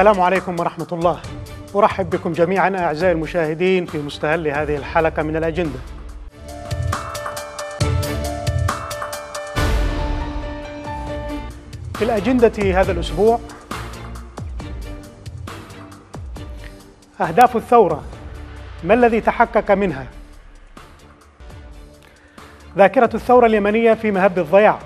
السلام عليكم ورحمة الله أرحب بكم جميعا أعزائي المشاهدين في مستهل هذه الحلقة من الأجندة في الأجندة هذا الأسبوع أهداف الثورة ما الذي تحقق منها ذاكرة الثورة اليمنية في مهب الضياع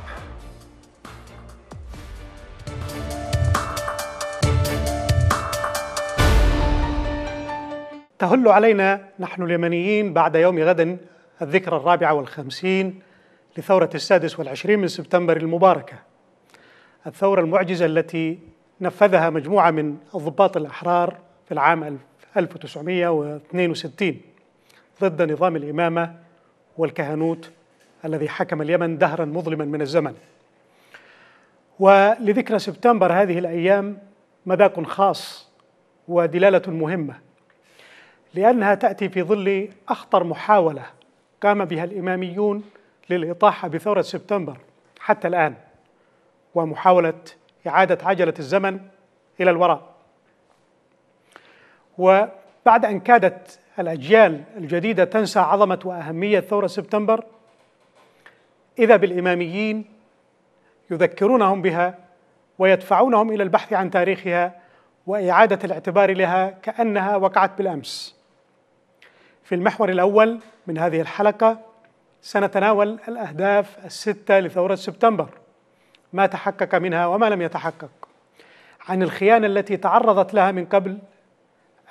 تهل علينا نحن اليمنيين بعد يوم غد الذكرى الرابعة والخمسين لثورة السادس والعشرين من سبتمبر المباركة الثورة المعجزة التي نفذها مجموعة من الضباط الأحرار في العام 1962 ضد نظام الإمامة والكهنوت الذي حكم اليمن دهرا مظلما من الزمن ولذكرى سبتمبر هذه الأيام مذاق خاص ودلالة مهمة لأنها تأتي في ظل أخطر محاولة قام بها الإماميون للإطاحة بثورة سبتمبر حتى الآن ومحاولة إعادة عجلة الزمن إلى الوراء وبعد أن كادت الأجيال الجديدة تنسى عظمة وأهمية ثورة سبتمبر إذا بالإماميين يذكرونهم بها ويدفعونهم إلى البحث عن تاريخها وإعادة الاعتبار لها كأنها وقعت بالأمس في المحور الأول من هذه الحلقة سنتناول الأهداف الستة لثورة سبتمبر ما تحقق منها وما لم يتحقق عن الخيانة التي تعرضت لها من قبل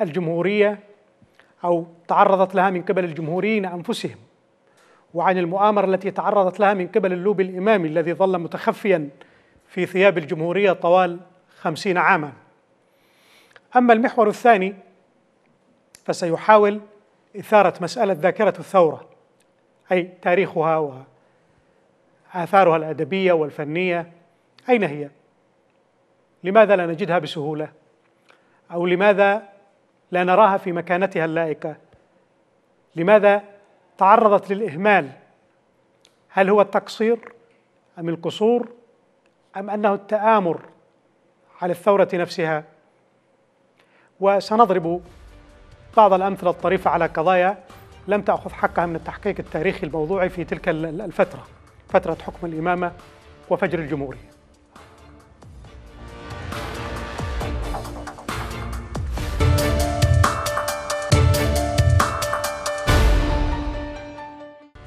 الجمهورية أو تعرضت لها من قبل الجمهوريين أنفسهم وعن المؤامرة التي تعرضت لها من قبل اللوبي الإمامي الذي ظل متخفيا في ثياب الجمهورية طوال خمسين عاما أما المحور الثاني فسيحاول إثارة مسألة ذاكرة الثورة أي تاريخها وآثارها الأدبية والفنية أين هي؟ لماذا لا نجدها بسهولة؟ أو لماذا لا نراها في مكانتها اللائقة؟ لماذا تعرضت للإهمال؟ هل هو التقصير أم القصور أم أنه التآمر على الثورة نفسها؟ وسنضرب بعض الأمثلة الطريفة على قضايا لم تأخذ حقها من التحقيق التاريخي الموضوعي في تلك الفترة فترة حكم الإمامة وفجر الجمهورية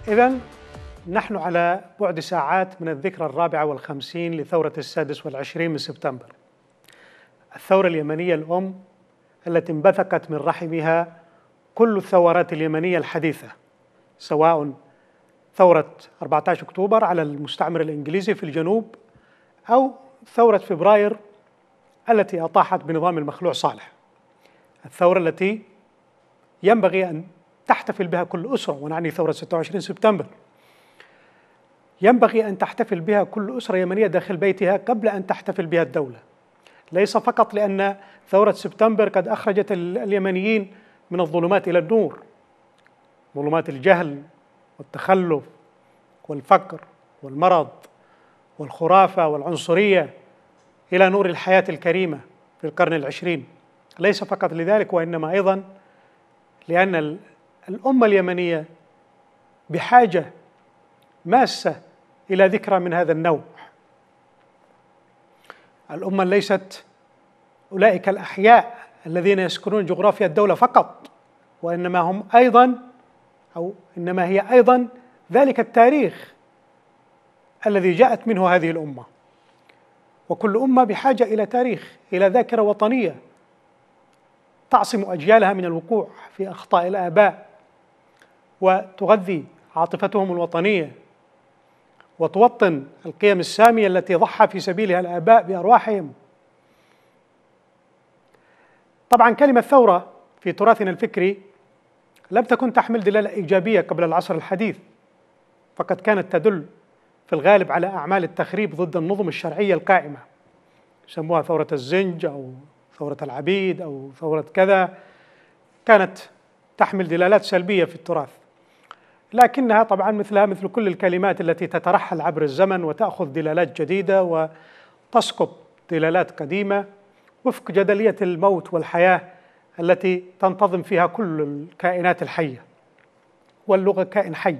إذا نحن على بعد ساعات من الذكرى الرابعة والخمسين لثورة السادس والعشرين من سبتمبر الثورة اليمنية الأم التي انبثقت من رحمها كل الثورات اليمنية الحديثة سواء ثورة 14 أكتوبر على المستعمر الإنجليزي في الجنوب أو ثورة فبراير التي أطاحت بنظام المخلوع صالح الثورة التي ينبغي أن تحتفل بها كل أسرة ونعني ثورة 26 سبتمبر ينبغي أن تحتفل بها كل أسرة يمنية داخل بيتها قبل أن تحتفل بها الدولة ليس فقط لأن ثورة سبتمبر قد أخرجت اليمنيين من الظلمات إلى النور ظلمات الجهل والتخلف والفقر والمرض والخرافة والعنصرية إلى نور الحياة الكريمة في القرن العشرين ليس فقط لذلك وإنما أيضا لأن الأمة اليمنية بحاجة ماسة إلى ذكرى من هذا النوع الأمة ليست أولئك الأحياء الذين يسكنون جغرافيا الدولة فقط وإنما هم أيضا أو إنما هي أيضا ذلك التاريخ الذي جاءت منه هذه الأمة وكل أمة بحاجة إلى تاريخ إلى ذاكرة وطنية تعصم أجيالها من الوقوع في أخطاء الآباء وتغذي عاطفتهم الوطنية وتوطن القيم الساميه التي ضحى في سبيلها الاباء بارواحهم. طبعا كلمه ثوره في تراثنا الفكري لم تكن تحمل دلاله ايجابيه قبل العصر الحديث فقد كانت تدل في الغالب على اعمال التخريب ضد النظم الشرعيه القائمه يسموها ثوره الزنج او ثوره العبيد او ثوره كذا كانت تحمل دلالات سلبيه في التراث لكنها طبعا مثلها مثل كل الكلمات التي تترحل عبر الزمن وتأخذ دلالات جديدة وتسقط دلالات قديمة وفق جدلية الموت والحياة التي تنتظم فيها كل الكائنات الحية واللغة كائن حي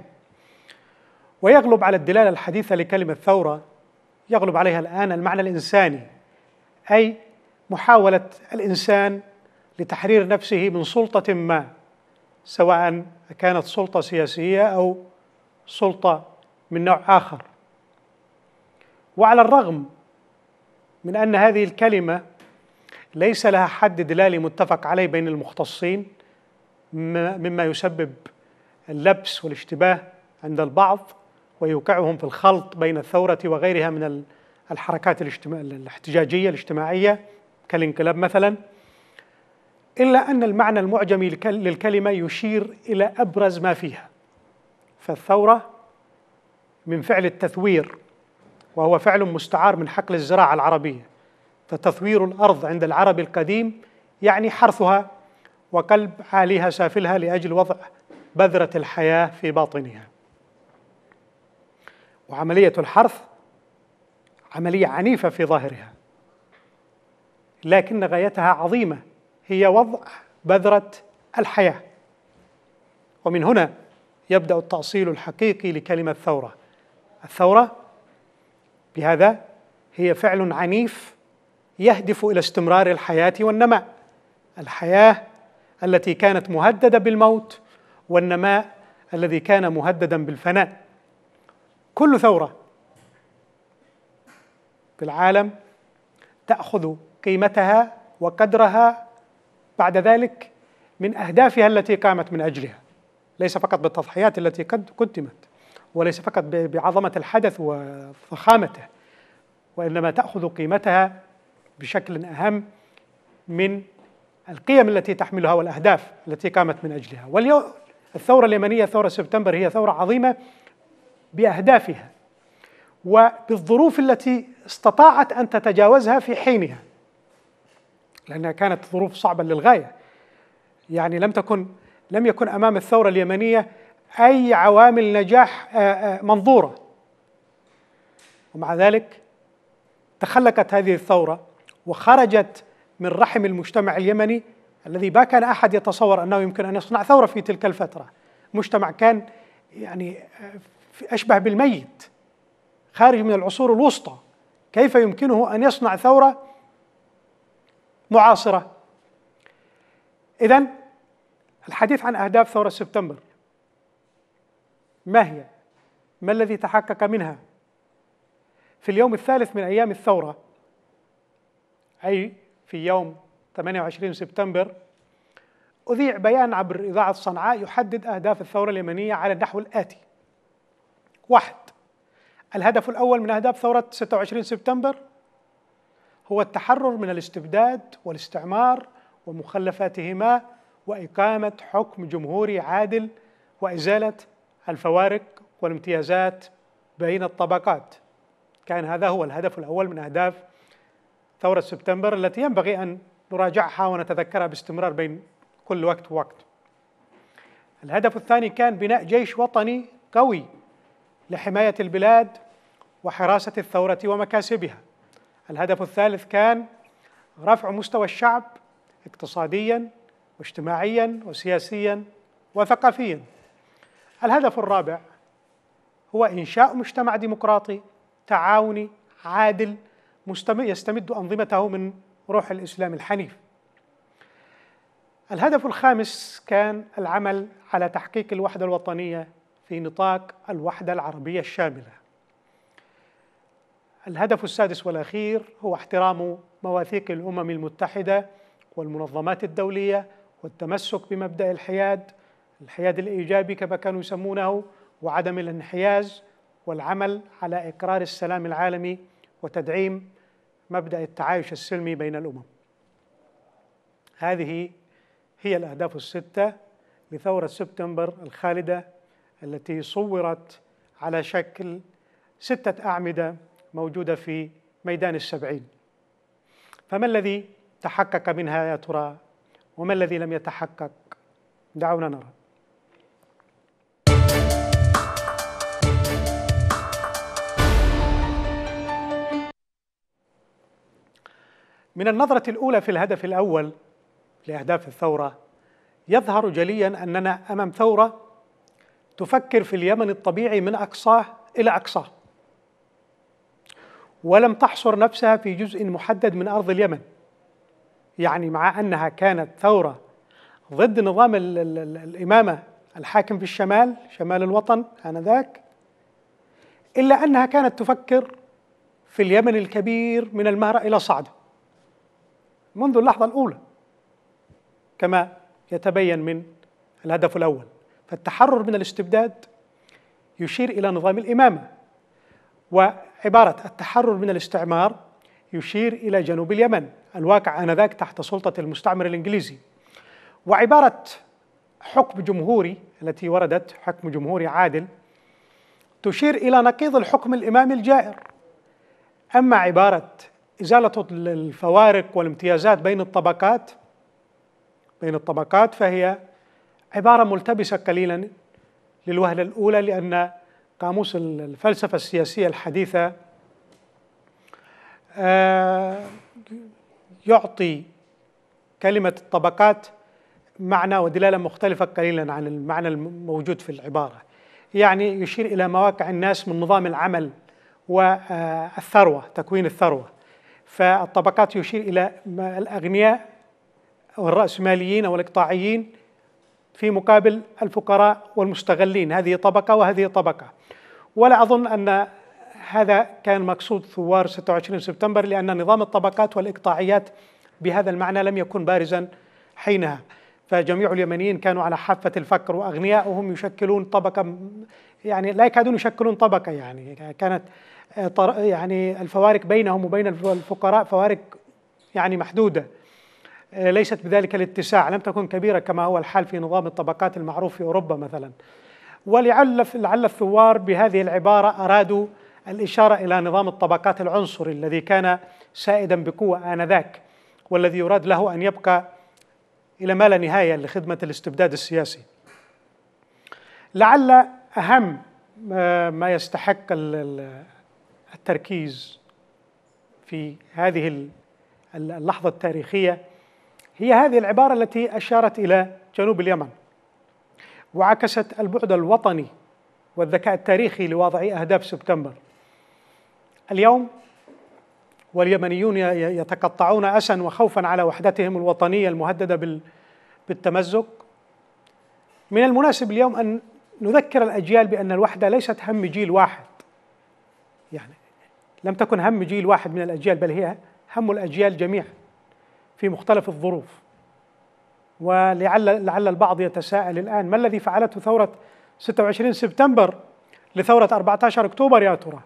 ويغلب على الدلالة الحديثة لكلمة ثورة يغلب عليها الآن المعنى الإنساني أي محاولة الإنسان لتحرير نفسه من سلطة ما سواء كانت سلطه سياسيه او سلطه من نوع اخر وعلى الرغم من ان هذه الكلمه ليس لها حد دلالي متفق عليه بين المختصين مما يسبب اللبس والاشتباه عند البعض ويوقعهم في الخلط بين الثوره وغيرها من الحركات الاحتجاجيه الاجتماعيه كالانقلاب مثلا إلا أن المعنى المعجمي للكلمة يشير إلى أبرز ما فيها فالثورة من فعل التثوير وهو فعل مستعار من حقل الزراعة العربية فتثوير الأرض عند العرب القديم يعني حرثها وقلب عاليها سافلها لأجل وضع بذرة الحياة في باطنها وعملية الحرث عملية عنيفة في ظاهرها لكن غايتها عظيمة هي وضع بذرة الحياة ومن هنا يبدأ التأصيل الحقيقي لكلمة ثورة الثورة بهذا هي فعل عنيف يهدف إلى استمرار الحياة والنماء الحياة التي كانت مهددة بالموت والنماء الذي كان مهددا بالفناء كل ثورة في العالم تأخذ قيمتها وقدرها بعد ذلك من أهدافها التي قامت من أجلها ليس فقط بالتضحيات التي قد قدمت وليس فقط بعظمة الحدث وفخامته وإنما تأخذ قيمتها بشكل أهم من القيم التي تحملها والأهداف التي قامت من أجلها واليوم الثورة اليمنية ثورة سبتمبر هي ثورة عظيمة بأهدافها وبالظروف التي استطاعت أن تتجاوزها في حينها لأنها كانت ظروف صعبة للغاية يعني لم تكن لم يكن أمام الثورة اليمنية أي عوامل نجاح آه، آه، منظورة ومع ذلك تخلقت هذه الثورة وخرجت من رحم المجتمع اليمني الذي ما كان أحد يتصور أنه يمكن أن يصنع ثورة في تلك الفترة مجتمع كان يعني آه، أشبه بالميت خارج من العصور الوسطى كيف يمكنه أن يصنع ثورة معاصرة إذا الحديث عن أهداف ثورة سبتمبر ما هي؟ ما الذي تحقق منها؟ في اليوم الثالث من أيام الثورة أي في يوم 28 سبتمبر أذيع بيان عبر إذاعة صنعاء يحدد أهداف الثورة اليمنية على النحو الآتي واحد الهدف الأول من أهداف ثورة 26 سبتمبر هو التحرر من الاستبداد والاستعمار ومخلفاتهما وإقامة حكم جمهوري عادل وإزالة الفوارق والامتيازات بين الطبقات كان هذا هو الهدف الأول من أهداف ثورة سبتمبر التي ينبغي أن نراجعها ونتذكرها باستمرار بين كل وقت ووقت الهدف الثاني كان بناء جيش وطني قوي لحماية البلاد وحراسة الثورة ومكاسبها الهدف الثالث كان رفع مستوى الشعب اقتصاديا واجتماعيا وسياسيا وثقافيا الهدف الرابع هو إنشاء مجتمع ديمقراطي تعاوني عادل يستمد أنظمته من روح الإسلام الحنيف الهدف الخامس كان العمل على تحقيق الوحدة الوطنية في نطاق الوحدة العربية الشاملة الهدف السادس والاخير هو احترام مواثيق الامم المتحده والمنظمات الدوليه والتمسك بمبدا الحياد الحياد الايجابي كما كانوا يسمونه وعدم الانحياز والعمل على اقرار السلام العالمي وتدعيم مبدا التعايش السلمي بين الامم هذه هي الاهداف السته لثوره سبتمبر الخالده التي صورت على شكل سته اعمده موجودة في ميدان السبعين فما الذي تحقق منها يا ترى وما الذي لم يتحقق دعونا نرى من النظرة الأولى في الهدف الأول لأهداف الثورة يظهر جليا أننا أمام ثورة تفكر في اليمن الطبيعي من أقصاه إلى أقصاه ولم تحصر نفسها في جزء محدد من أرض اليمن يعني مع أنها كانت ثورة ضد نظام الـ الـ الـ الإمامة الحاكم في الشمال شمال الوطن آنذاك إلا أنها كانت تفكر في اليمن الكبير من المهرة إلى صعدة منذ اللحظة الأولى كما يتبين من الهدف الأول فالتحرر من الاستبداد يشير إلى نظام الإمامة عبارة التحرر من الاستعمار يشير إلى جنوب اليمن الواقع آنذاك تحت سلطة المستعمر الإنجليزي وعبارة حكم جمهوري التي وردت حكم جمهوري عادل تشير إلى نقيض الحكم الإمامي الجائر أما عبارة إزالة الفوارق والامتيازات بين الطبقات بين الطبقات فهي عبارة ملتبسة قليلا للوهلة الأولى لأن قاموس الفلسفة السياسية الحديثة آه، يعطي كلمة الطبقات معنى ودلالة مختلفة قليلا عن المعنى الموجود في العبارة يعني يشير إلى مواقع الناس من نظام العمل والثروة تكوين الثروة فالطبقات يشير إلى الأغنياء والرأسماليين أو الإقطاعيين في مقابل الفقراء والمستغلين هذه طبقة وهذه طبقة ولا أظن أن هذا كان مقصود ثوار 26 سبتمبر لأن نظام الطبقات والإقطاعيات بهذا المعنى لم يكن بارزا حينها فجميع اليمنيين كانوا على حافة الفقر وأغنياؤهم يشكلون طبقة يعني لا يكادون يشكلون طبقة يعني كانت آه، يعني الفوارق بينهم وبين الفقراء فوارق يعني محدوده آه، ليست بذلك الاتساع لم تكن كبيرة كما هو الحال في نظام الطبقات المعروف في أوروبا مثلا ولعل لعل الثوار بهذه العبارة أرادوا الإشارة إلى نظام الطبقات العنصري الذي كان سائدا بقوة آنذاك والذي يراد له أن يبقى إلى ما لا نهاية لخدمة الاستبداد السياسي لعل أهم ما يستحق التركيز في هذه اللحظة التاريخية هي هذه العبارة التي أشارت إلى جنوب اليمن وعكست البعد الوطني والذكاء التاريخي لواضعي أهداف سبتمبر اليوم واليمنيون يتقطعون أسا وخوفا على وحدتهم الوطنية المهددة بالتمزق من المناسب اليوم أن نذكر الأجيال بأن الوحدة ليست هم جيل واحد يعني لم تكن هم جيل واحد من الأجيال بل هي هم الأجيال جميعاً في مختلف الظروف ولعل لعل البعض يتساءل الآن ما الذي فعلته ثورة 26 سبتمبر لثورة 14 أكتوبر يا ترى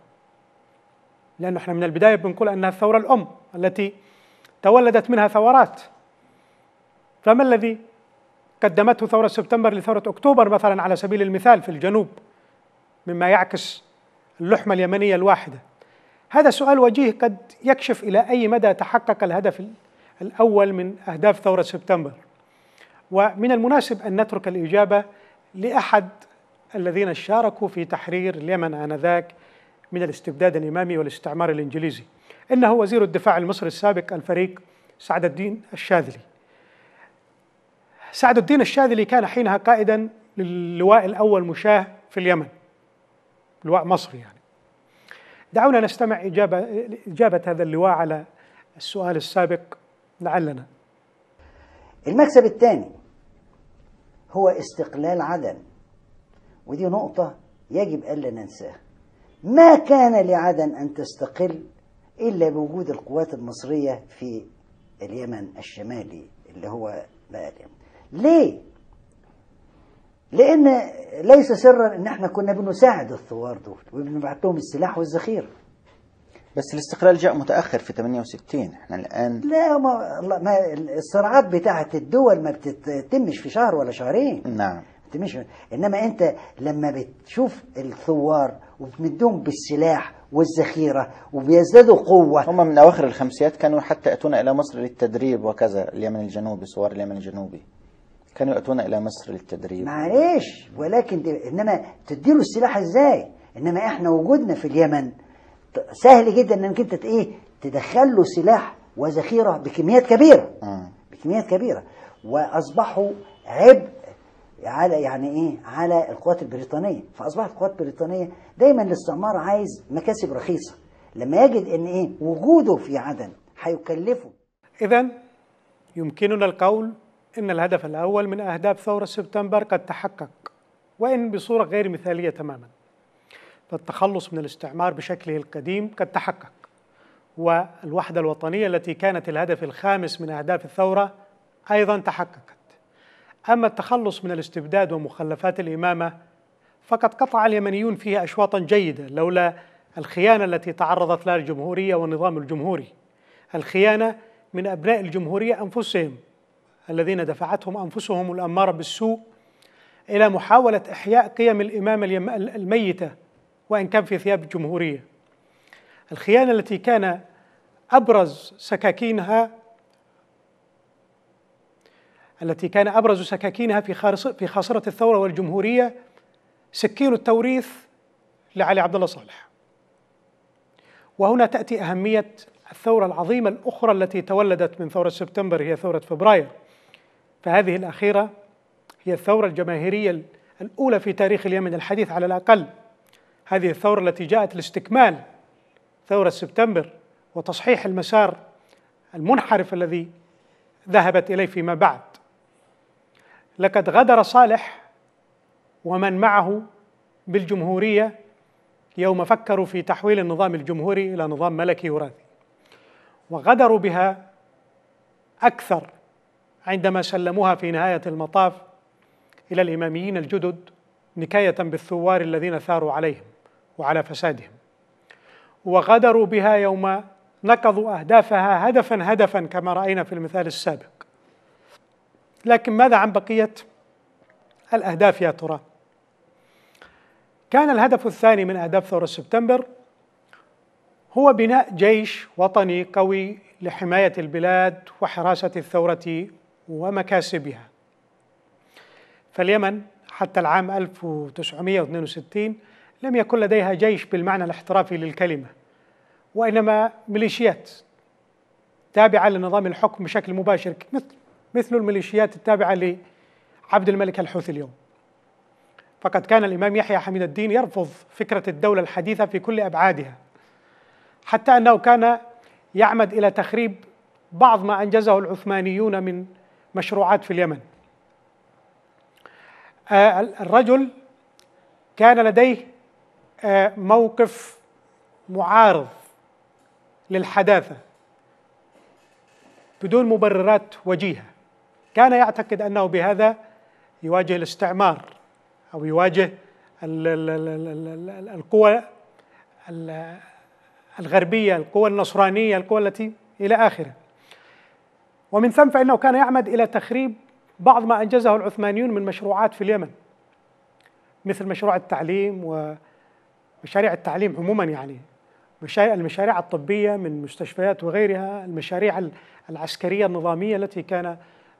لأنه احنا من البداية بنقول أنها الثورة الأم التي تولدت منها ثورات فما الذي قدمته ثورة سبتمبر لثورة أكتوبر مثلا على سبيل المثال في الجنوب مما يعكس اللحمة اليمنية الواحدة هذا سؤال وجيه قد يكشف إلى أي مدى تحقق الهدف الأول من أهداف ثورة سبتمبر ومن المناسب أن نترك الإجابة لأحد الذين شاركوا في تحرير اليمن آنذاك من الاستبداد الإمامي والاستعمار الإنجليزي إنه وزير الدفاع المصري السابق الفريق سعد الدين الشاذلي سعد الدين الشاذلي كان حينها قائدا للواء الأول مشاه في اليمن لواء مصري يعني دعونا نستمع إجابة, إجابة هذا اللواء على السؤال السابق لعلنا المكسب الثاني هو استقلال عدن ودي نقطة يجب ألا ننساها ما كان لعدن أن تستقل إلا بوجود القوات المصرية في اليمن الشمالي اللي هو بقى اليمن ليه؟ لأن ليس سرا إن احنا كنا بنساعد الثوار دول وبنبعت لهم السلاح والذخيرة بس الاستقلال جاء متاخر في 68 احنا الان لا ما, ما الصراعات بتاعه الدول ما بتتمش في شهر ولا شهرين نعم بتتمش انما انت لما بتشوف الثوار وبتمدهم بالسلاح والذخيره وبيزدادوا قوه هم من اواخر الخمسيات كانوا حتى ياتون الى مصر للتدريب وكذا اليمن الجنوبي ثوار اليمن الجنوبي كانوا ياتون الى مصر للتدريب معلش ولكن انما تديله السلاح ازاي انما احنا وجودنا في اليمن سهل جدا انك انت ايه تدخل له سلاح وذخيره بكميات كبيره بكميات كبيره واصبحوا عبء على يعني ايه على القوات البريطانيه فاصبحت القوات البريطانيه دايما الاستعمار عايز مكاسب رخيصه لما يجد ان ايه وجوده في عدن هيكلفه اذا يمكننا القول ان الهدف الاول من اهداف ثوره سبتمبر قد تحقق وان بصوره غير مثاليه تماما للتخلص من الاستعمار بشكله القديم قد تحقق والوحدة الوطنية التي كانت الهدف الخامس من أهداف الثورة أيضا تحققت أما التخلص من الاستبداد ومخلفات الإمامة فقد قطع اليمنيون فيها أشواطا جيدة لولا الخيانة التي تعرضت لها الجمهورية والنظام الجمهوري الخيانة من أبناء الجمهورية أنفسهم الذين دفعتهم أنفسهم الأمارة بالسوء إلى محاولة إحياء قيم الإمامة الميتة وإن كان في ثياب الجمهورية الخيانة التي كان أبرز سكاكينها التي كان أبرز سكاكينها في في خاصرة الثورة والجمهورية سكين التوريث لعلي عبد الله صالح وهنا تأتي أهمية الثورة العظيمة الأخرى التي تولدت من ثورة سبتمبر هي ثورة فبراير فهذه الأخيرة هي الثورة الجماهيرية الأولى في تاريخ اليمن الحديث على الأقل هذه الثورة التي جاءت لاستكمال ثورة سبتمبر وتصحيح المسار المنحرف الذي ذهبت إليه فيما بعد لقد غدر صالح ومن معه بالجمهورية يوم فكروا في تحويل النظام الجمهوري إلى نظام ملكي وراثي وغدروا بها أكثر عندما سلموها في نهاية المطاف إلى الإماميين الجدد نكاية بالثوار الذين ثاروا عليهم وعلى فسادهم وغدروا بها يوم نقضوا اهدافها هدفا هدفا كما راينا في المثال السابق لكن ماذا عن بقيه الاهداف يا ترى كان الهدف الثاني من اهداف ثوره سبتمبر هو بناء جيش وطني قوي لحمايه البلاد وحراسه الثوره ومكاسبها فاليمن حتى العام 1962 لم يكن لديها جيش بالمعنى الاحترافي للكلمة وإنما ميليشيات تابعة لنظام الحكم بشكل مباشر مثل مثل الميليشيات التابعة لعبد الملك الحوثي اليوم فقد كان الإمام يحيى حميد الدين يرفض فكرة الدولة الحديثة في كل أبعادها حتى أنه كان يعمد إلى تخريب بعض ما أنجزه العثمانيون من مشروعات في اليمن آه، الرجل كان لديه آه، موقف معارض للحداثه بدون مبررات وجيهه كان يعتقد انه بهذا يواجه الاستعمار او يواجه القوى الغربيه القوى النصرانيه القوى التي الى اخره ومن ثم فانه كان يعمد الى تخريب بعض ما انجزه العثمانيون من مشروعات في اليمن مثل مشروع التعليم و مشاريع التعليم عموما يعني المشاريع الطبية من مستشفيات وغيرها المشاريع العسكرية النظامية التي كان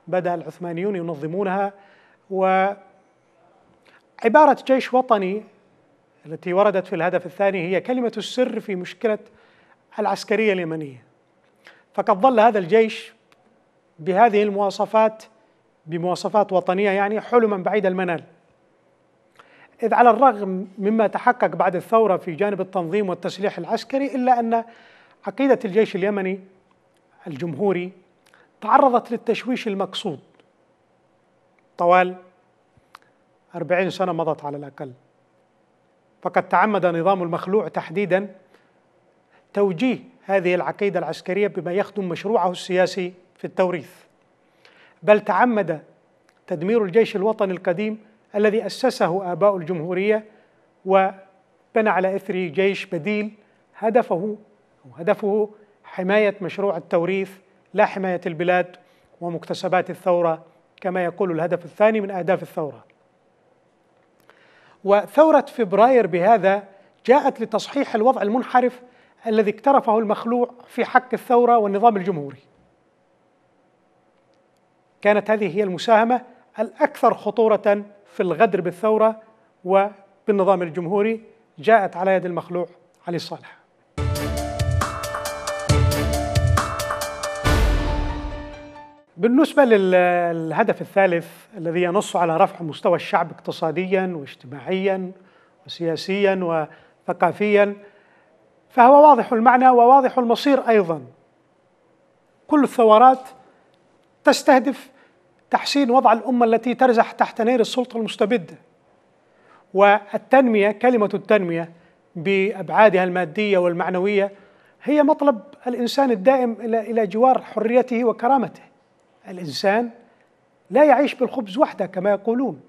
بدأ العثمانيون ينظمونها وعبارة جيش وطني التي وردت في الهدف الثاني هي كلمة السر في مشكلة العسكرية اليمنية فقد ظل هذا الجيش بهذه المواصفات بمواصفات وطنية يعني حلما بعيد المنال إذ على الرغم مما تحقق بعد الثورة في جانب التنظيم والتسليح العسكري إلا أن عقيدة الجيش اليمني الجمهوري تعرضت للتشويش المقصود طوال أربعين سنة مضت على الأقل فقد تعمد نظام المخلوع تحديدا توجيه هذه العقيدة العسكرية بما يخدم مشروعه السياسي في التوريث بل تعمد تدمير الجيش الوطني القديم الذي أسسه آباء الجمهورية وبنى على إثره جيش بديل هدفه هدفه حماية مشروع التوريث لا حماية البلاد ومكتسبات الثورة كما يقول الهدف الثاني من أهداف الثورة وثورة فبراير بهذا جاءت لتصحيح الوضع المنحرف الذي اقترفه المخلوع في حق الثورة والنظام الجمهوري كانت هذه هي المساهمة الأكثر خطورة في الغدر بالثورة وبالنظام الجمهوري جاءت على يد المخلوع علي صالح بالنسبة للهدف الثالث الذي ينص على رفع مستوى الشعب اقتصاديا واجتماعيا وسياسيا وثقافيا فهو واضح المعنى وواضح المصير أيضا كل الثورات تستهدف تحسين وضع الأمة التي ترزح تحت نير السلطة المستبدة والتنمية كلمة التنمية بأبعادها المادية والمعنوية هي مطلب الإنسان الدائم إلى إلى جوار حريته وكرامته الإنسان لا يعيش بالخبز وحده كما يقولون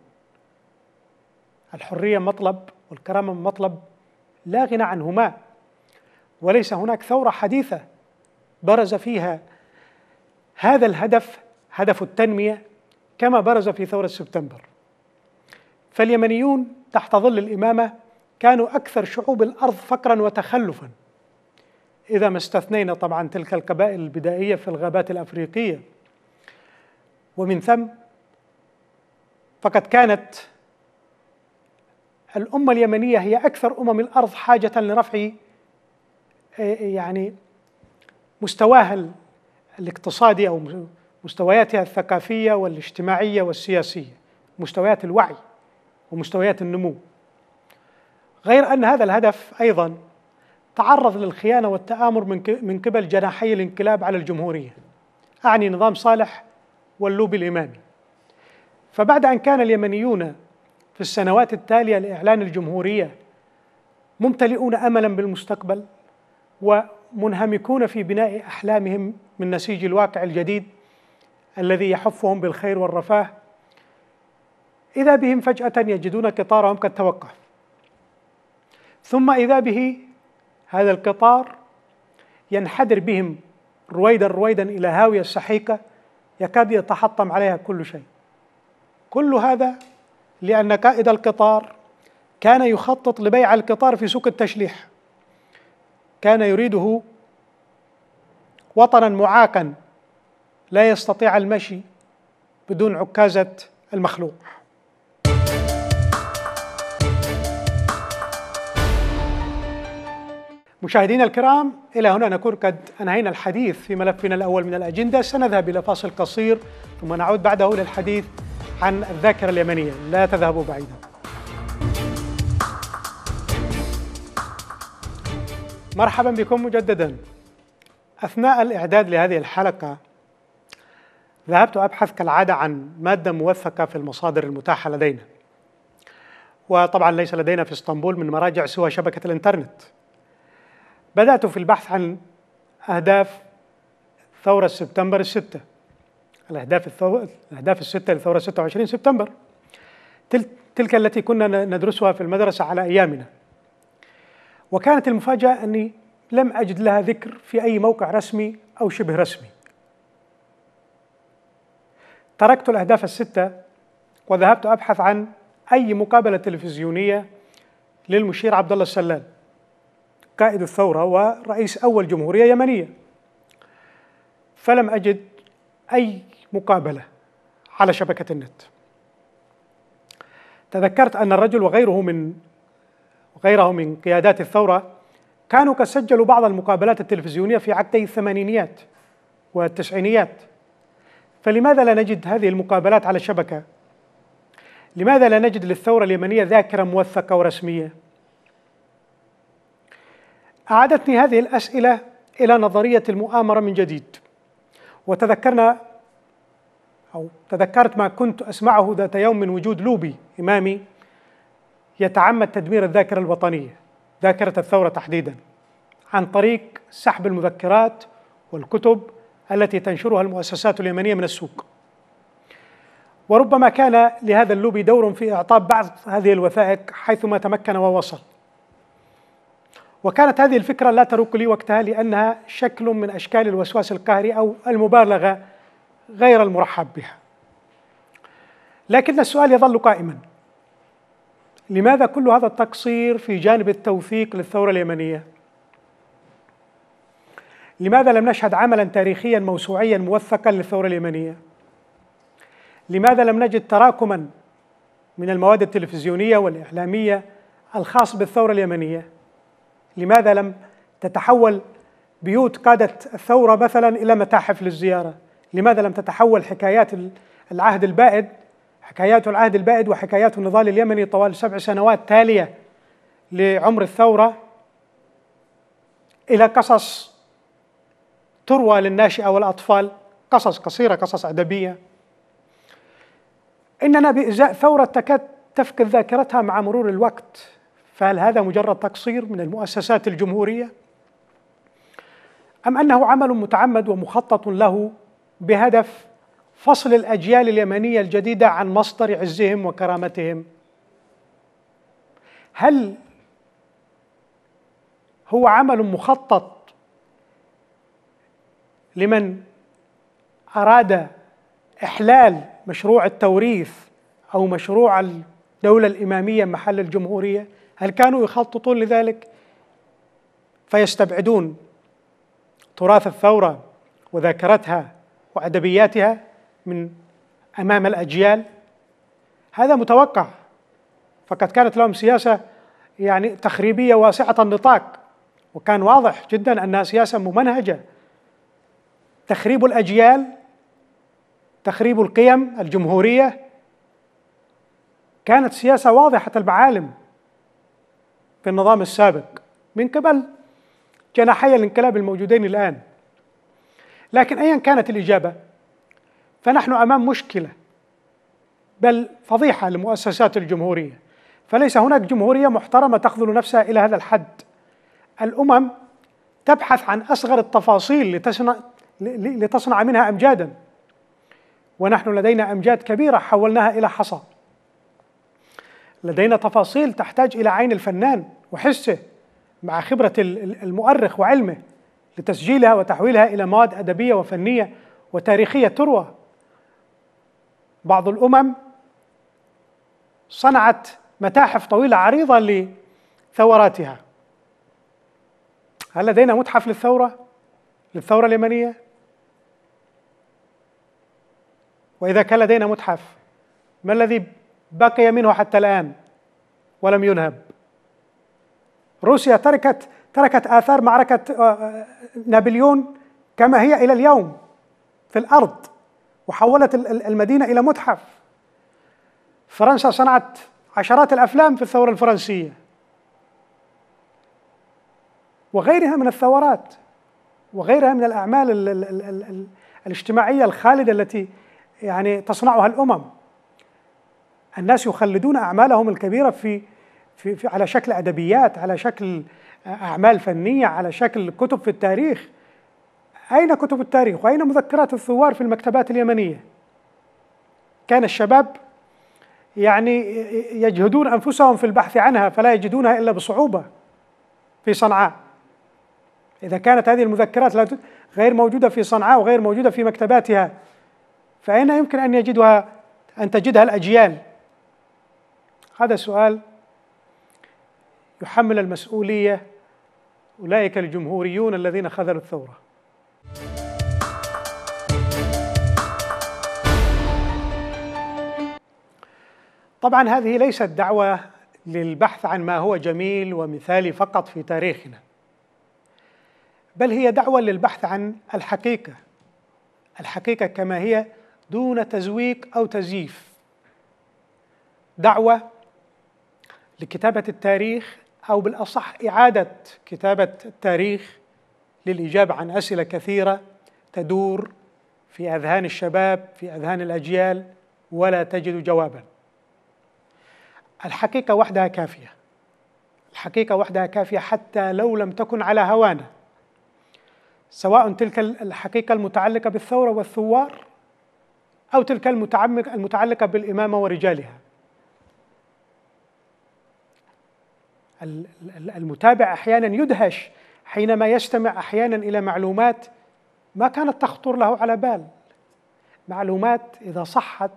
الحرية مطلب والكرامة مطلب لا غنى عنهما وليس هناك ثورة حديثة برز فيها هذا الهدف هدف التنمية كما برز في ثورة سبتمبر فاليمنيون تحت ظل الإمامة كانوا أكثر شعوب الأرض فقرا وتخلفا إذا ما استثنينا طبعا تلك القبائل البدائية في الغابات الأفريقية ومن ثم فقد كانت الأمة اليمنية هي أكثر أمم الأرض حاجة لرفع إيه، يعني مستواها الاقتصادي أو مستوياتها الثقافيه والاجتماعيه والسياسيه مستويات الوعي ومستويات النمو غير ان هذا الهدف ايضا تعرض للخيانه والتامر من قبل جناحي الانقلاب على الجمهوريه اعني نظام صالح واللوبي الامامي فبعد ان كان اليمنيون في السنوات التاليه لاعلان الجمهوريه ممتلئون املا بالمستقبل ومنهمكون في بناء احلامهم من نسيج الواقع الجديد الذي يحفهم بالخير والرفاه إذا بهم فجأة يجدون قطارهم قد توقف ثم إذا به هذا القطار ينحدر بهم رويدا رويدا إلى هاوية سحيقة يكاد يتحطم عليها كل شيء كل هذا لأن قائد القطار كان يخطط لبيع القطار في سوق التشليح كان يريده وطنا معاقا لا يستطيع المشي بدون عكازة المخلوع مشاهدينا الكرام إلى هنا نكون قد أنهينا الحديث في ملفنا الأول من الأجندة سنذهب إلى فاصل قصير ثم نعود بعده للحديث عن الذاكرة اليمنية لا تذهبوا بعيدا مرحبا بكم مجددا أثناء الإعداد لهذه الحلقة ذهبت أبحث كالعادة عن مادة موثقة في المصادر المتاحة لدينا وطبعا ليس لدينا في اسطنبول من مراجع سوى شبكة الإنترنت بدأت في البحث عن أهداف ثورة سبتمبر الستة الأهداف, الثو... الأهداف الستة لثورة 26 سبتمبر تل... تلك التي كنا ندرسها في المدرسة على أيامنا وكانت المفاجأة أني لم أجد لها ذكر في أي موقع رسمي أو شبه رسمي تركت الأهداف الستة وذهبت أبحث عن أي مقابلة تلفزيونية للمشير عبد الله السلال قائد الثورة ورئيس أول جمهورية يمنية فلم أجد أي مقابلة على شبكة النت تذكرت أن الرجل وغيره من وغيره من قيادات الثورة كانوا قد سجلوا بعض المقابلات التلفزيونية في عقدي الثمانينيات والتسعينيات فلماذا لا نجد هذه المقابلات على الشبكة؟ لماذا لا نجد للثورة اليمنية ذاكرة موثقة ورسمية؟ أعادتني هذه الأسئلة إلى نظرية المؤامرة من جديد وتذكرنا أو تذكرت ما كنت أسمعه ذات يوم من وجود لوبي إمامي يتعمد تدمير الذاكرة الوطنية ذاكرة الثورة تحديدا عن طريق سحب المذكرات والكتب التي تنشرها المؤسسات اليمنيه من السوق. وربما كان لهذا اللوبي دور في اعطاء بعض هذه الوثائق حيثما تمكن ووصل. وكانت هذه الفكره لا تروق لي وقتها لانها شكل من اشكال الوسواس القهري او المبالغه غير المرحب بها. لكن السؤال يظل قائما. لماذا كل هذا التقصير في جانب التوثيق للثوره اليمنيه؟ لماذا لم نشهد عملا تاريخيا موسوعيا موثقا للثورة اليمنية؟ لماذا لم نجد تراكما من المواد التلفزيونية والإعلامية الخاص بالثورة اليمنية؟ لماذا لم تتحول بيوت قادة الثورة مثلا إلى متاحف للزيارة؟ لماذا لم تتحول حكايات العهد البائد حكايات العهد البائد وحكايات النضال اليمني طوال سبع سنوات تالية لعمر الثورة إلى قصص تروى للناشئة والأطفال قصص قصيرة قصص أدبية إننا بإزاء ثورة تكاد تفقد ذاكرتها مع مرور الوقت فهل هذا مجرد تقصير من المؤسسات الجمهورية؟ أم أنه عمل متعمد ومخطط له بهدف فصل الأجيال اليمنية الجديدة عن مصدر عزهم وكرامتهم؟ هل هو عمل مخطط لمن أراد إحلال مشروع التوريث أو مشروع الدولة الإمامية محل الجمهورية هل كانوا يخططون لذلك؟ فيستبعدون تراث الثورة وذاكرتها وأدبياتها من أمام الأجيال هذا متوقع فقد كانت لهم سياسة يعني تخريبية واسعة النطاق وكان واضح جدا أنها سياسة ممنهجة تخريب الأجيال تخريب القيم الجمهورية كانت سياسة واضحة المعالم في النظام السابق من قبل جناحي الانقلاب الموجودين الآن لكن أيا كانت الإجابة فنحن أمام مشكلة بل فضيحة لمؤسسات الجمهورية فليس هناك جمهورية محترمة تخذل نفسها إلى هذا الحد الأمم تبحث عن أصغر التفاصيل لتصنع منها أمجادا ونحن لدينا أمجاد كبيرة حولناها إلى حصى لدينا تفاصيل تحتاج إلى عين الفنان وحسه مع خبرة المؤرخ وعلمه لتسجيلها وتحويلها إلى مواد أدبية وفنية وتاريخية تروى بعض الأمم صنعت متاحف طويلة عريضة لثوراتها هل لدينا متحف للثورة؟ للثورة اليمنية؟ واذا كان لدينا متحف ما الذي بقي منه حتى الان ولم ينهب روسيا تركت تركت اثار معركه آه، آه، نابليون كما هي الى اليوم في الارض وحولت المدينه الى متحف فرنسا صنعت عشرات الافلام في الثوره الفرنسيه وغيرها من الثورات وغيرها من الاعمال الاجتماعيه الخالده التي يعني تصنعها الامم الناس يخلدون اعمالهم الكبيره في, في, في على شكل ادبيات على شكل آه، اعمال فنيه على شكل كتب في التاريخ اين كتب التاريخ واين مذكرات الثوار في المكتبات اليمنيه كان الشباب يعني يجهدون انفسهم في البحث عنها فلا يجدونها الا بصعوبه في صنعاء اذا كانت هذه المذكرات غير موجوده في صنعاء وغير موجوده في مكتباتها فأين يمكن أن يجدها أن تجدها الأجيال هذا سؤال يحمل المسؤولية أولئك الجمهوريون الذين خذلوا الثورة طبعا هذه ليست دعوة للبحث عن ما هو جميل ومثالي فقط في تاريخنا بل هي دعوة للبحث عن الحقيقة الحقيقة كما هي دون تزويق او تزييف دعوه لكتابه التاريخ او بالاصح اعاده كتابه التاريخ للاجابه عن اسئله كثيره تدور في اذهان الشباب في اذهان الاجيال ولا تجد جوابا الحقيقه وحدها كافيه الحقيقه وحدها كافيه حتى لو لم تكن على هوانا سواء تلك الحقيقه المتعلقه بالثوره والثوار أو تلك المتعلقة بالإمامة ورجالها المتابع أحيانا يدهش حينما يستمع أحيانا إلى معلومات ما كانت تخطر له على بال معلومات إذا صحت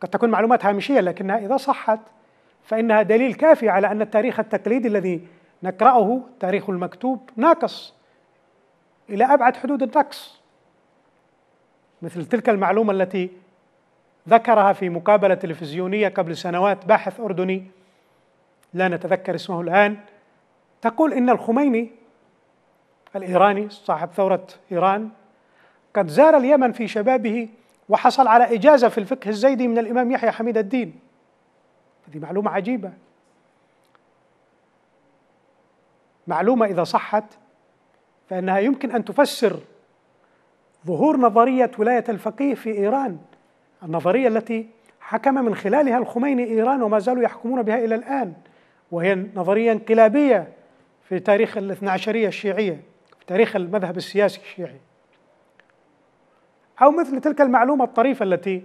قد تكون معلومات هامشية لكنها إذا صحت فإنها دليل كافي على أن التاريخ التقليدي الذي نقرأه تاريخ المكتوب ناقص إلى أبعد حدود النقص مثل تلك المعلومة التي ذكرها في مقابلة تلفزيونية قبل سنوات باحث أردني لا نتذكر اسمه الآن تقول إن الخميني الإيراني صاحب ثورة إيران قد زار اليمن في شبابه وحصل على إجازة في الفقه الزيدي من الإمام يحيى حميد الدين هذه معلومة عجيبة معلومة إذا صحت فإنها يمكن أن تفسر ظهور نظرية ولاية الفقيه في إيران النظرية التي حكم من خلالها الخميني إيران وما زالوا يحكمون بها إلى الآن وهي نظرية انقلابية في تاريخ الاثنى عشرية الشيعية في تاريخ المذهب السياسي الشيعي أو مثل تلك المعلومة الطريفة التي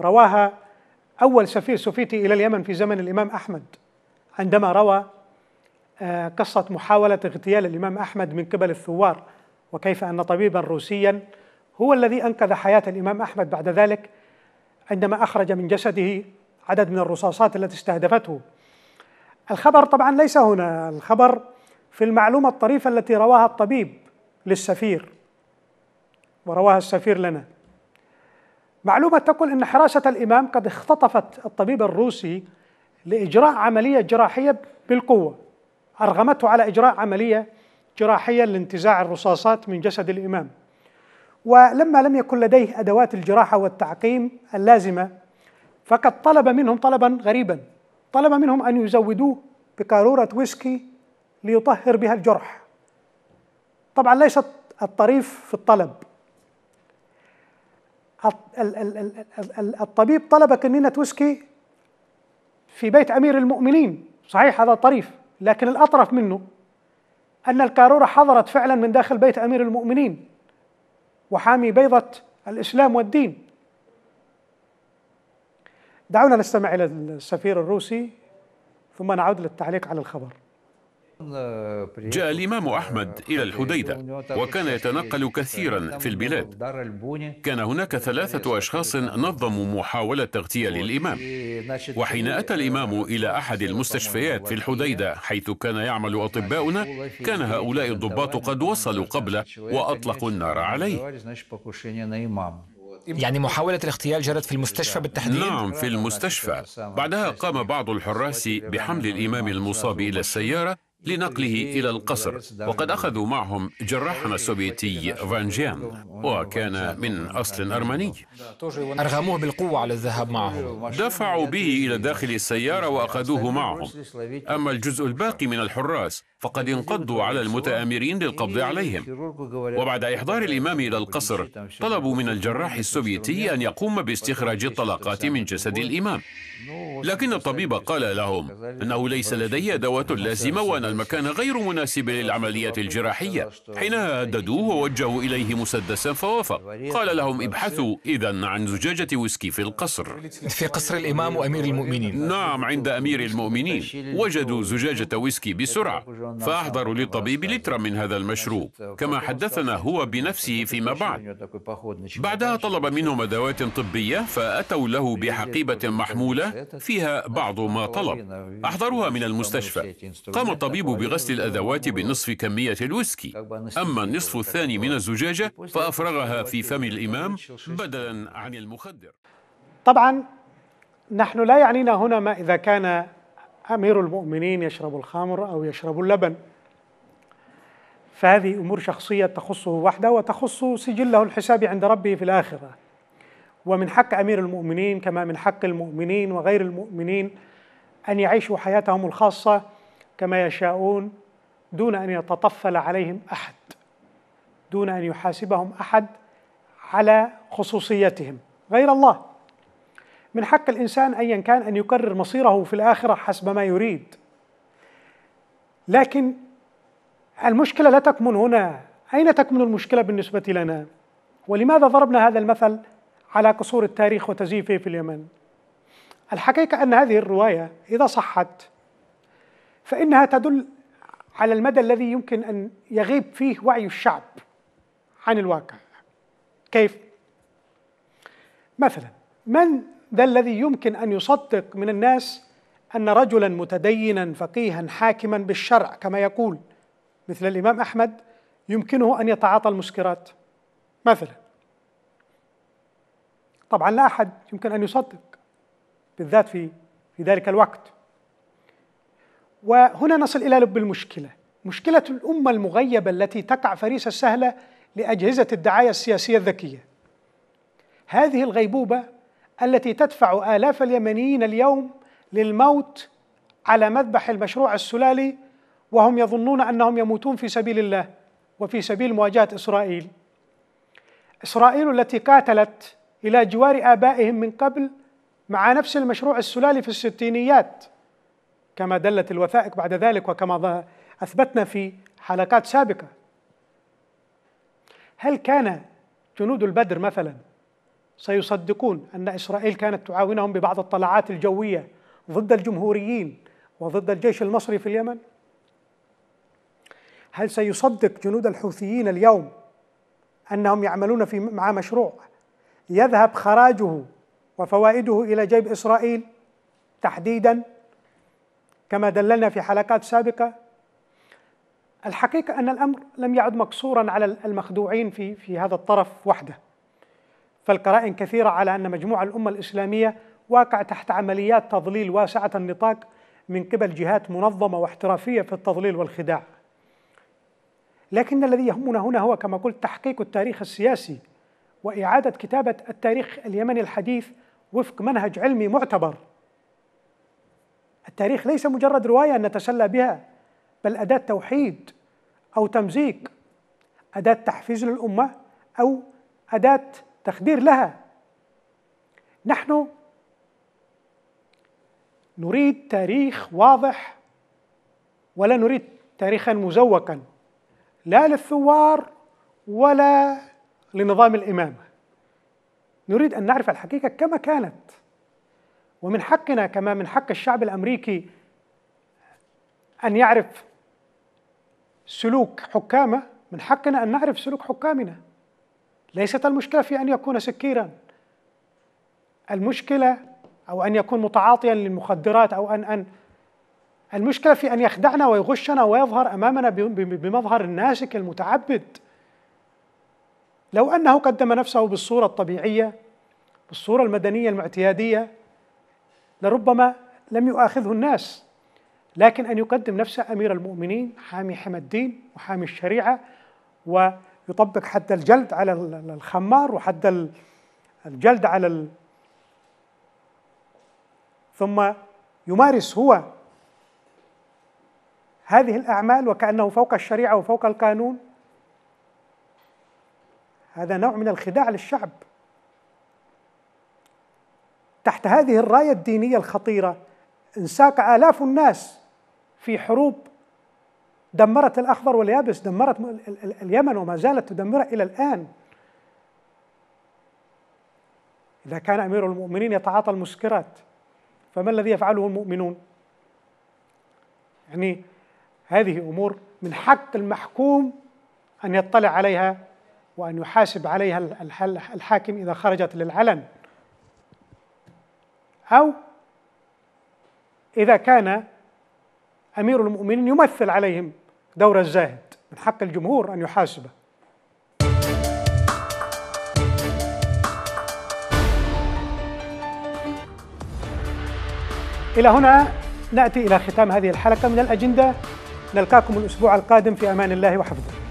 رواها أول سفير سوفيتي إلى اليمن في زمن الإمام أحمد عندما روى آه، قصة محاولة اغتيال الإمام أحمد من قبل الثوار وكيف أن طبيبا روسيا هو الذي أنقذ حياة الإمام أحمد بعد ذلك عندما أخرج من جسده عدد من الرصاصات التي استهدفته الخبر طبعا ليس هنا الخبر في المعلومة الطريفة التي رواها الطبيب للسفير ورواها السفير لنا معلومة تقول أن حراسة الإمام قد اختطفت الطبيب الروسي لإجراء عملية جراحية بالقوة أرغمته على إجراء عملية جراحيا لانتزاع الرصاصات من جسد الإمام ولما لم يكن لديه أدوات الجراحة والتعقيم اللازمة فقد طلب منهم طلبا غريبا طلب منهم أن يزودوه بقارورة ويسكي ليطهر بها الجرح طبعا ليست الطريف في الطلب الطبيب طلب كنينة ويسكي في بيت أمير المؤمنين صحيح هذا طريف لكن الأطرف منه أن القارورة حضرت فعلا من داخل بيت أمير المؤمنين وحامي بيضة الإسلام والدين دعونا نستمع إلى السفير الروسي ثم نعود للتعليق على الخبر جاء الإمام أحمد إلى الحديدة وكان يتنقل كثيرا في البلاد كان هناك ثلاثة أشخاص نظموا محاولة اغتيال الإمام وحين أتى الإمام إلى أحد المستشفيات في الحديدة حيث كان يعمل أطباؤنا كان هؤلاء الضباط قد وصلوا قبله وأطلقوا النار عليه يعني محاولة الاغتيال جرت في المستشفى بالتحديد؟ نعم في المستشفى بعدها قام بعض الحراس بحمل الإمام المصاب إلى السيارة لنقله إلى القصر وقد أخذوا معهم جراحنا السوفيتي فانجيان وكان من أصل أرمني أرغموه بالقوة على الذهاب معهم دفعوا به إلى داخل السيارة وأخذوه معهم أما الجزء الباقي من الحراس فقد انقضوا على المتآمرين للقبض عليهم وبعد إحضار الإمام إلى القصر طلبوا من الجراح السوفيتي أن يقوم باستخراج الطلقات من جسد الإمام لكن الطبيب قال لهم أنه ليس لدي أدوات لازمة وأن المكان غير مناسب للعملية الجراحية حينها هددوه ووجهوا إليه مسدسا فوافق قال لهم ابحثوا إذا عن زجاجة ويسكي في القصر في قصر الإمام وأمير المؤمنين نعم عند أمير المؤمنين وجدوا زجاجة ويسكي بسرعة فأحضروا للطبيب لترا من هذا المشروب كما حدثنا هو بنفسه فيما بعد بعدها طلب منهم أدوات طبية فأتوا له بحقيبة محمولة فيها بعض ما طلب أحضروها من المستشفى قام الطبيب بغسل الأدوات بنصف كمية الويسكي أما النصف الثاني من الزجاجة فأفرغها في فم الإمام بدلا عن المخدر طبعا نحن لا يعنينا هنا ما إذا كان أمير المؤمنين يشرب الخمر أو يشرب اللبن فهذه أمور شخصية تخصه وحده وتخص سجله الحسابي عند ربه في الآخرة ومن حق أمير المؤمنين كما من حق المؤمنين وغير المؤمنين أن يعيشوا حياتهم الخاصة كما يشاءون دون أن يتطفل عليهم أحد دون أن يحاسبهم أحد على خصوصيتهم غير الله من حق الانسان ايا كان ان يقرر مصيره في الاخره حسب ما يريد لكن المشكله لا تكمن هنا اين تكمن المشكله بالنسبه لنا ولماذا ضربنا هذا المثل على قصور التاريخ وتزييفه في اليمن الحقيقه ان هذه الروايه اذا صحت فانها تدل على المدى الذي يمكن ان يغيب فيه وعي الشعب عن الواقع كيف مثلا من ده الذي يمكن ان يصدق من الناس ان رجلا متدينا فقيها حاكما بالشرع كما يقول مثل الامام احمد يمكنه ان يتعاطى المسكرات مثلا طبعا لا احد يمكن ان يصدق بالذات في في ذلك الوقت وهنا نصل الى لب المشكله مشكله الامه المغيبه التي تقع فريسه سهله لاجهزه الدعايه السياسيه الذكيه هذه الغيبوبه التي تدفع آلاف اليمنيين اليوم للموت على مذبح المشروع السلالي وهم يظنون أنهم يموتون في سبيل الله وفي سبيل مواجهة إسرائيل إسرائيل التي قاتلت إلى جوار آبائهم من قبل مع نفس المشروع السلالي في الستينيات كما دلت الوثائق بعد ذلك وكما أثبتنا في حلقات سابقة هل كان جنود البدر مثلا سيصدقون أن إسرائيل كانت تعاونهم ببعض الطلعات الجوية ضد الجمهوريين وضد الجيش المصري في اليمن هل سيصدق جنود الحوثيين اليوم أنهم يعملون في مع مشروع يذهب خراجه وفوائده إلى جيب إسرائيل تحديدا كما دللنا في حلقات سابقة الحقيقة أن الأمر لم يعد مقصورا على المخدوعين في في هذا الطرف وحده فالقرائن كثيرة على أن مجموعة الأمة الإسلامية واقع تحت عمليات تضليل واسعة النطاق من قبل جهات منظمة واحترافية في التضليل والخداع لكن الذي يهمنا هنا هو كما قلت تحقيق التاريخ السياسي وإعادة كتابة التاريخ اليمني الحديث وفق منهج علمي معتبر التاريخ ليس مجرد رواية نتسلى بها بل أداة توحيد أو تمزيق أداة تحفيز للأمة أو أداة تخدير لها نحن نريد تاريخ واضح ولا نريد تاريخا مزوقا لا للثوار ولا لنظام الامامه نريد ان نعرف الحقيقه كما كانت ومن حقنا كما من حق الشعب الامريكي ان يعرف سلوك حكامه من حقنا ان نعرف سلوك حكامنا ليست المشكله في ان يكون سكيرا المشكله او ان يكون متعاطيا للمخدرات او ان ان المشكله في ان يخدعنا ويغشنا ويظهر امامنا بمظهر الناسك المتعبد لو انه قدم نفسه بالصوره الطبيعيه بالصوره المدنيه المعتياديه لربما لم يؤاخذه الناس لكن ان يقدم نفسه امير المؤمنين حامي حمى الدين وحامي الشريعه و يطبق حد الجلد على الخمار وحد الجلد على ال... ثم يمارس هو هذه الأعمال وكأنه فوق الشريعة وفوق القانون هذا نوع من الخداع للشعب تحت هذه الراية الدينية الخطيرة انساك آلاف الناس في حروب دمرت الأخضر واليابس دمرت اليمن وما زالت تدمره إلى الآن إذا كان أمير المؤمنين يتعاطى المسكرات فما الذي يفعله المؤمنون يعني هذه أمور من حق المحكوم أن يطلع عليها وأن يحاسب عليها الحاكم إذا خرجت للعلن أو إذا كان أمير المؤمنين يمثل عليهم دور الزاهد من حق الجمهور أن يحاسبه إلى هنا نأتي إلى ختام هذه الحلقة من الأجندة نلقاكم الأسبوع القادم في أمان الله وحفظه